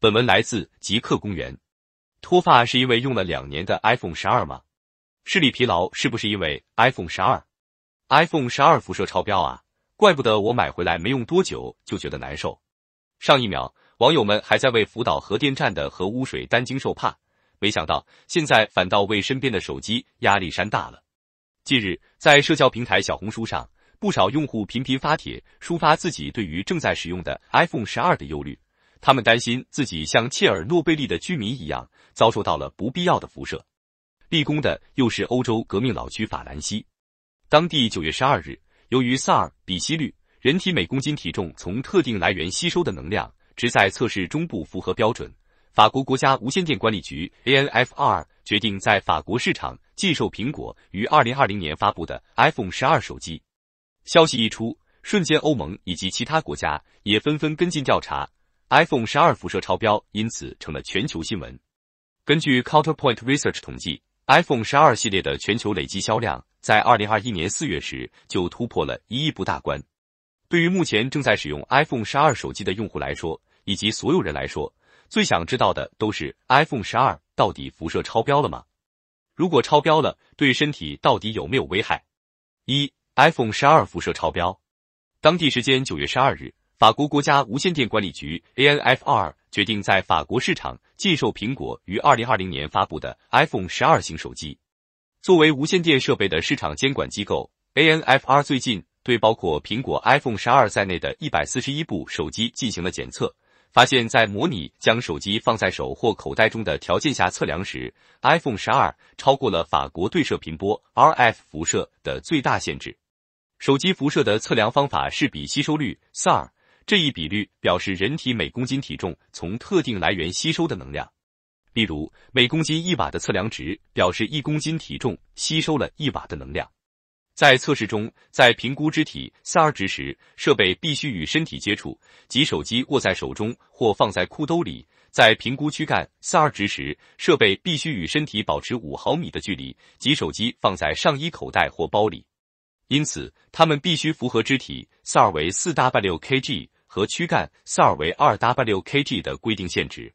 本文来自极客公园。脱发是因为用了两年的 iPhone 十二吗？视力疲劳是不是因为 iPhone 十二？iPhone 十二辐射超标啊？怪不得我买回来没用多久就觉得难受。上一秒网友们还在为福岛核电站的核污水担惊受怕，没想到现在反倒为身边的手机压力山大了。近日，在社交平台小红书上，不少用户频频发帖抒发自己对于正在使用的 iPhone 十二的忧虑。他们担心自己像切尔诺贝利的居民一样遭受到了不必要的辐射。立功的又是欧洲革命老区法兰西。当地九月十二日，由于萨尔比西率人体每公斤体重从特定来源吸收的能量值在测试中不符合标准，法国国家无线电管理局 ANFR 决定在法国市场禁售苹果于二零二零年发布的 iPhone 十二手机。消息一出，瞬间欧盟以及其他国家也纷纷跟进调查。iPhone 十二辐射超标，因此成了全球新闻。根据 Counterpoint Research 统计，iPhone 十二系列的全球累计销量在二零二一年四月时就突破了一亿部大关。对于目前正在使用 iPhone 十二手机的用户来说，以及所有人来说，最想知道的都是 iPhone 十二到底辐射超标了吗？如果超标了，对身体到底有没有危害？一、iPhone 十二辐射超标。当地时间九月十二日。法国国家无线电管理局 （ANFR） 决定在法国市场禁售苹果于2020年发布的 iPhone 12型手机。作为无线电设备的市场监管机构，ANFR 最近对包括苹果 iPhone 12在内的一百四十一部手机进行了检测，发现，在模拟将手机放在手或口袋中的条件下测量时，iPhone 12超过了法国对射频波 （RF） 辐射的最大限制。手机辐射的测量方法是比吸收率 （SAR）。这一比率表示人体每公斤体重从特定来源吸收的能量。例如，每公斤一瓦的测量值表示一公斤体重吸收了一瓦的能量。在测试中，在评估肢体 SAR 值时，设备必须与身体接触，即手机握在手中或放在裤兜里；在评估躯干 SAR 值时，设备必须与身体保持五毫米的距离，即手机放在上衣口袋或包里。因此，它们必须符合肢体 SAR 为 4W/kg。和躯干塞尔为 2Wkg 的规定限值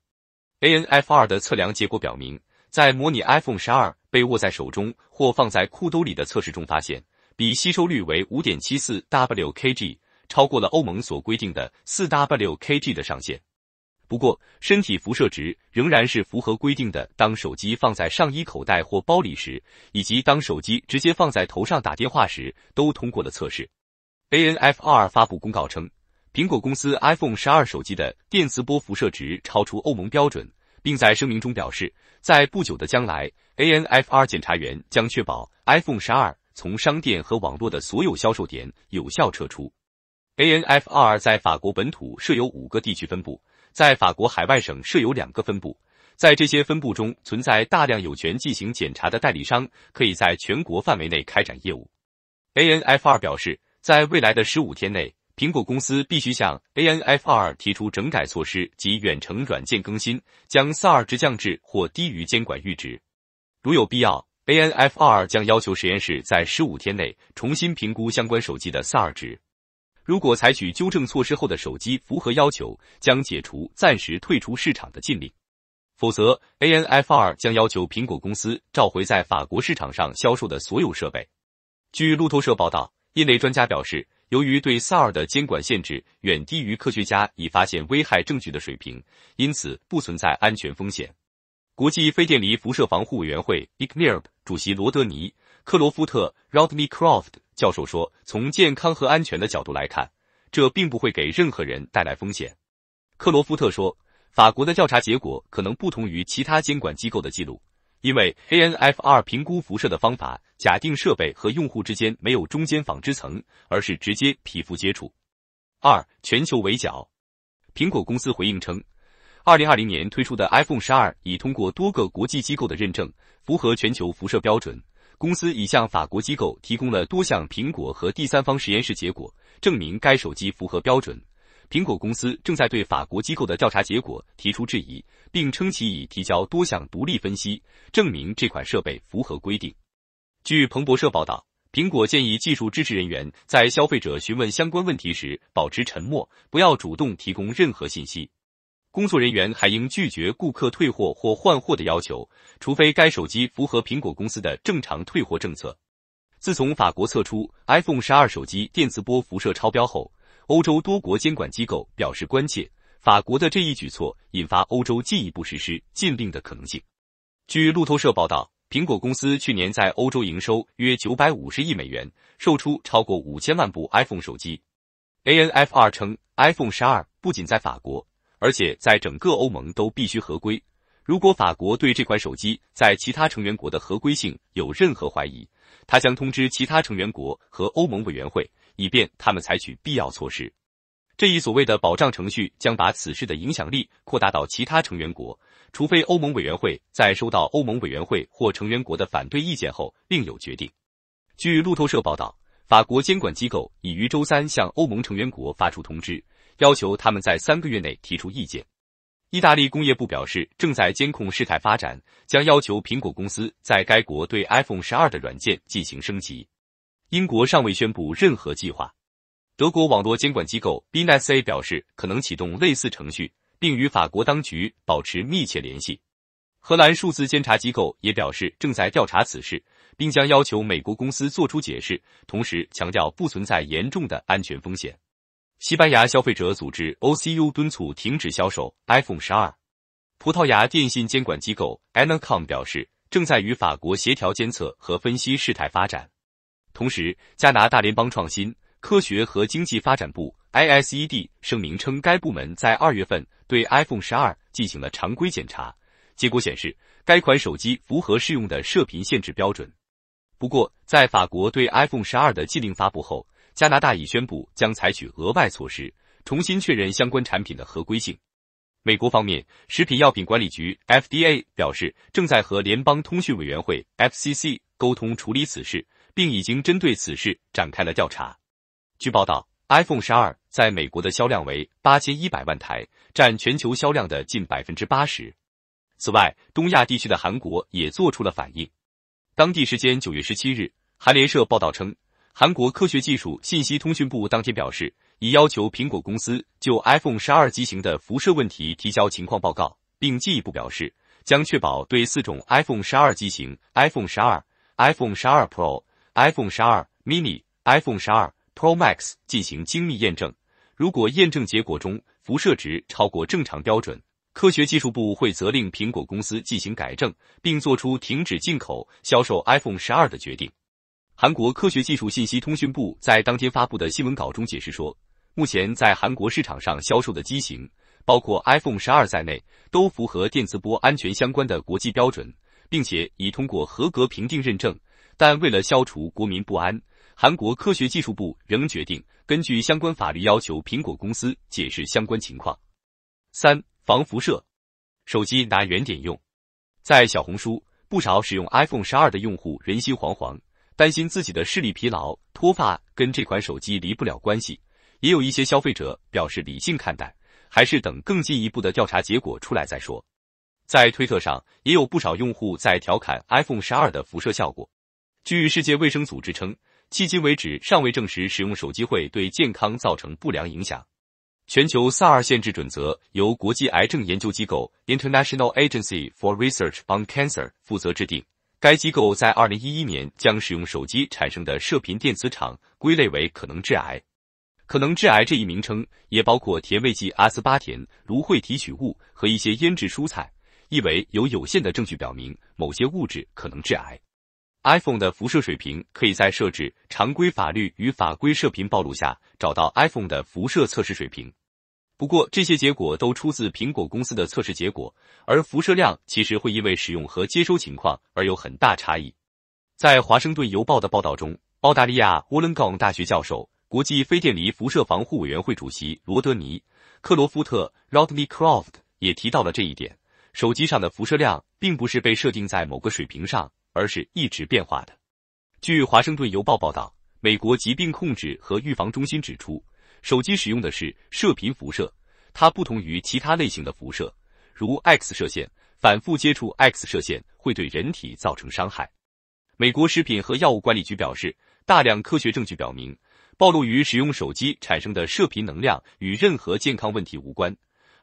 ，ANFR 的测量结果表明，在模拟 iPhone 十二被握在手中或放在裤兜里的测试中发现，比吸收率为 5.74Wkg，超过了欧盟所规定的 4Wkg 的上限。不过，身体辐射值仍然是符合规定的。当手机放在上衣口袋或包里时，以及当手机直接放在头上打电话时，都通过了测试。ANFR 发布公告称。苹果公司 iPhone 十二手机的电磁波辐射值超出欧盟标准，并在声明中表示，在不久的将来，ANFR 检查员将确保 iPhone 十二从商店和网络的所有销售点有效撤出。ANFR 在法国本土设有五个地区分部，在法国海外省设有两个分部，在这些分部中存在大量有权进行检查的代理商，可以在全国范围内开展业务。ANFR 表示，在未来的十五天内。苹果公司必须向 ANFR 提出整改措施及远程软件更新，将 SAR 值降至或低于监管阈值。如有必要，ANFR 将要求实验室在十五天内重新评估相关手机的 SAR 值。如果采取纠正措施后的手机符合要求，将解除暂时退出市场的禁令。否则，ANFR 将要求苹果公司召回在法国市场上销售的所有设备。据路透社报道，业内专家表示。由于对萨尔的监管限制远低于科学家已发现危害证据的水平，因此不存在安全风险。国际非电离辐射防护委员会 （ICNIRP） 主席罗德尼·克罗夫特 （Rodney Croft） 教授说：“从健康和安全的角度来看，这并不会给任何人带来风险。”克罗夫特说：“法国的调查结果可能不同于其他监管机构的记录，因为 ANFR 评估辐射的方法。”假定设备和用户之间没有中间纺织层，而是直接皮肤接触。二、全球围剿。苹果公司回应称，二零二零年推出的 iPhone 十二已通过多个国际机构的认证，符合全球辐射标准。公司已向法国机构提供了多项苹果和第三方实验室结果，证明该手机符合标准。苹果公司正在对法国机构的调查结果提出质疑，并称其已提交多项独立分析，证明这款设备符合规定。据彭博社报道，苹果建议技术支持人员在消费者询问相关问题时保持沉默，不要主动提供任何信息。工作人员还应拒绝顾客退货或换货的要求，除非该手机符合苹果公司的正常退货政策。自从法国测出 iPhone 十二手机电磁波辐射超标后，欧洲多国监管机构表示关切。法国的这一举措引发欧洲进一步实施禁令的可能性。据路透社报道。苹果公司去年在欧洲营收约九百五十亿美元，售出超过五千万部 iPhone 手机。ANF 二称，iPhone 十二不仅在法国，而且在整个欧盟都必须合规。如果法国对这款手机在其他成员国的合规性有任何怀疑，他将通知其他成员国和欧盟委员会，以便他们采取必要措施。这一所谓的保障程序将把此事的影响力扩大到其他成员国。除非欧盟委员会在收到欧盟委员会或成员国的反对意见后另有决定，据路透社报道，法国监管机构已于周三向欧盟成员国发出通知，要求他们在三个月内提出意见。意大利工业部表示正在监控事态发展，将要求苹果公司在该国对 iPhone 十二的软件进行升级。英国尚未宣布任何计划。德国网络监管机构 BNSA 表示可能启动类似程序。并与法国当局保持密切联系。荷兰数字监察机构也表示正在调查此事，并将要求美国公司做出解释，同时强调不存在严重的安全风险。西班牙消费者组织 OCU 敦促停止销售 iPhone 十二。葡萄牙电信监管机构 Anacom 表示正在与法国协调监测和分析事态发展。同时，加拿大联邦创新、科学和经济发展部。ISED 声明称，该部门在二月份对 iPhone 十二进行了常规检查，结果显示该款手机符合适用的射频限制标准。不过，在法国对 iPhone 十二的禁令发布后，加拿大已宣布将采取额外措施，重新确认相关产品的合规性。美国方面，食品药品管理局 FDA 表示，正在和联邦通讯委员会 FCC 沟通处理此事，并已经针对此事展开了调查。据报道。iPhone 十二在美国的销量为八千一百万台，占全球销量的近百分之八十。此外，东亚地区的韩国也做出了反应。当地时间九月十七日，韩联社报道称，韩国科学技术信息通讯部当天表示，已要求苹果公司就 iPhone 十二机型的辐射问题提交情况报告，并进一步表示将确保对四种 iPhone 十二机型 iPhone 十二 iPhone 十二 ProiPhone 十二 MiniiPhone 十二 Pro Max 进行精密验证，如果验证结果中辐射值超过正常标准，科学技术部会责令苹果公司进行改正，并作出停止进口、销售 iPhone 十二的决定。韩国科学技术信息通讯部在当天发布的新闻稿中解释说，目前在韩国市场上销售的机型，包括 iPhone 十二在内，都符合电磁波安全相关的国际标准，并且已通过合格评定认证。但为了消除国民不安，韩国科学技术部仍决定根据相关法律要求苹果公司解释相关情况。三防辐射，手机拿远点用。在小红书，不少使用 iPhone 十二的用户人心惶惶，担心自己的视力疲劳、脱发跟这款手机离不了关系。也有一些消费者表示理性看待，还是等更进一步的调查结果出来再说。在推特上，也有不少用户在调侃 iPhone 十二的辐射效果。据世界卫生组织称。迄今为止，尚未证实使用手机会对健康造成不良影响。全球四二限制准则由国际癌症研究机构 International Agency for Research on Cancer 负责制定。该机构在二零一一年将使用手机产生的射频电磁场归类为可能致癌。可能致癌这一名称也包括甜味剂阿斯巴甜、芦荟提取物和一些腌制蔬菜，意为有有限的证据表明某些物质可能致癌。iPhone 的辐射水平可以在设置常规法律与法规射频暴露下找到 iPhone 的辐射测试水平。不过，这些结果都出自苹果公司的测试结果，而辐射量其实会因为使用和接收情况而有很大差异。在华盛顿邮报的报道中，澳大利亚沃伦冈大学教授、国际非电离辐射防护委员会主席罗德尼·克罗夫特 （Rodney Croft） 也提到了这一点：手机上的辐射量并不是被设定在某个水平上。而是一直变化的。据《华盛顿邮报》报道，美国疾病控制和预防中心指出，手机使用的是射频辐射，它不同于其他类型的辐射，如 X 射线。反复接触 X 射线会对人体造成伤害。美国食品和药物管理局表示，大量科学证据表明，暴露于使用手机产生的射频能量与任何健康问题无关。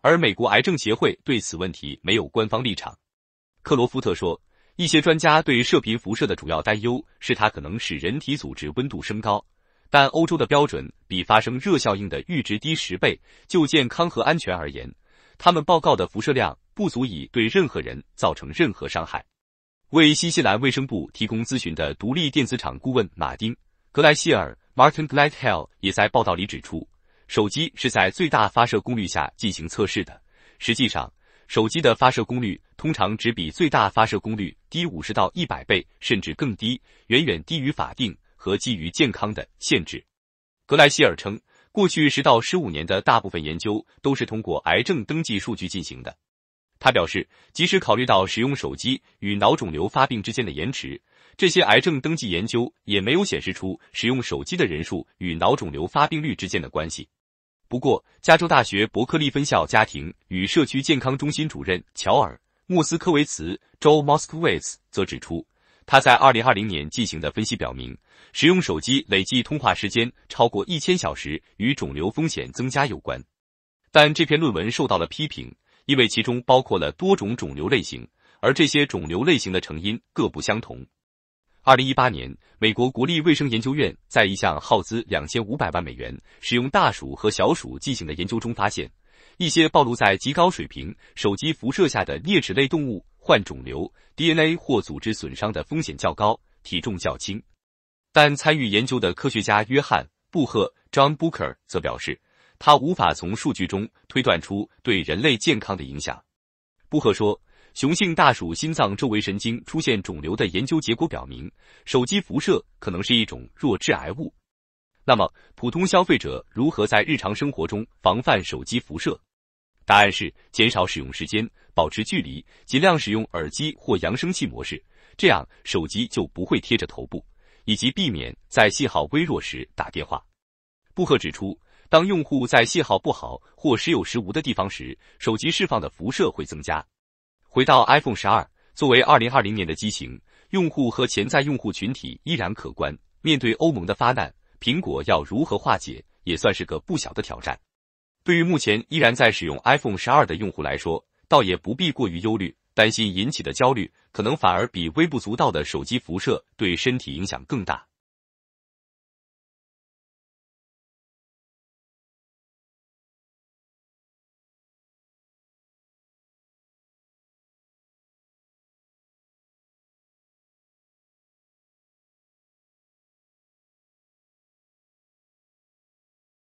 而美国癌症协会对此问题没有官方立场。克罗夫特说。一些专家对射频辐射的主要担忧是它可能使人体组织温度升高，但欧洲的标准比发生热效应的阈值低十倍。就健康和安全而言，他们报告的辐射量不足以对任何人造成任何伤害。为新西兰卫生部提供咨询的独立电子厂顾问马丁·格莱希尔 （Martin g l i t h e l l 也在报道里指出，手机是在最大发射功率下进行测试的。实际上，手机的发射功率通常只比最大发射功率低五十到一百倍，甚至更低，远远低于法定和基于健康的限制。格莱希尔称，过去十到十五年的大部分研究都是通过癌症登记数据进行的。他表示，即使考虑到使用手机与脑肿瘤发病之间的延迟，这些癌症登记研究也没有显示出使用手机的人数与脑肿瘤发病率之间的关系。不过，加州大学伯克利分校家庭与社区健康中心主任乔尔·莫斯科维茨 （Joe Moskowitz） 则指出，他在2020年进行的分析表明，使用手机累计通话时间超过一千小时与肿瘤风险增加有关。但这篇论文受到了批评，因为其中包括了多种肿瘤类型，而这些肿瘤类型的成因各不相同。二零一八年，美国国立卫生研究院在一项耗资两千五百万美元、使用大鼠和小鼠进行的研究中发现，一些暴露在极高水平手机辐射下的啮齿类动物患肿瘤、DNA 或组织损伤的风险较高，体重较轻。但参与研究的科学家约翰·布赫 （John b o o k e r 则表示，他无法从数据中推断出对人类健康的影响。布赫说。雄性大鼠心脏周围神经出现肿瘤的研究结果表明，手机辐射可能是一种弱致癌物。那么，普通消费者如何在日常生活中防范手机辐射？答案是减少使用时间，保持距离，尽量使用耳机或扬声器模式，这样手机就不会贴着头部，以及避免在信号微弱时打电话。布赫指出，当用户在信号不好或时有时无的地方时，手机释放的辐射会增加。回到 iPhone 十二，作为二零二零年的机型，用户和潜在用户群体依然可观。面对欧盟的发难，苹果要如何化解，也算是个不小的挑战。对于目前依然在使用 iPhone 十二的用户来说，倒也不必过于忧虑，担心引起的焦虑，可能反而比微不足道的手机辐射对身体影响更大。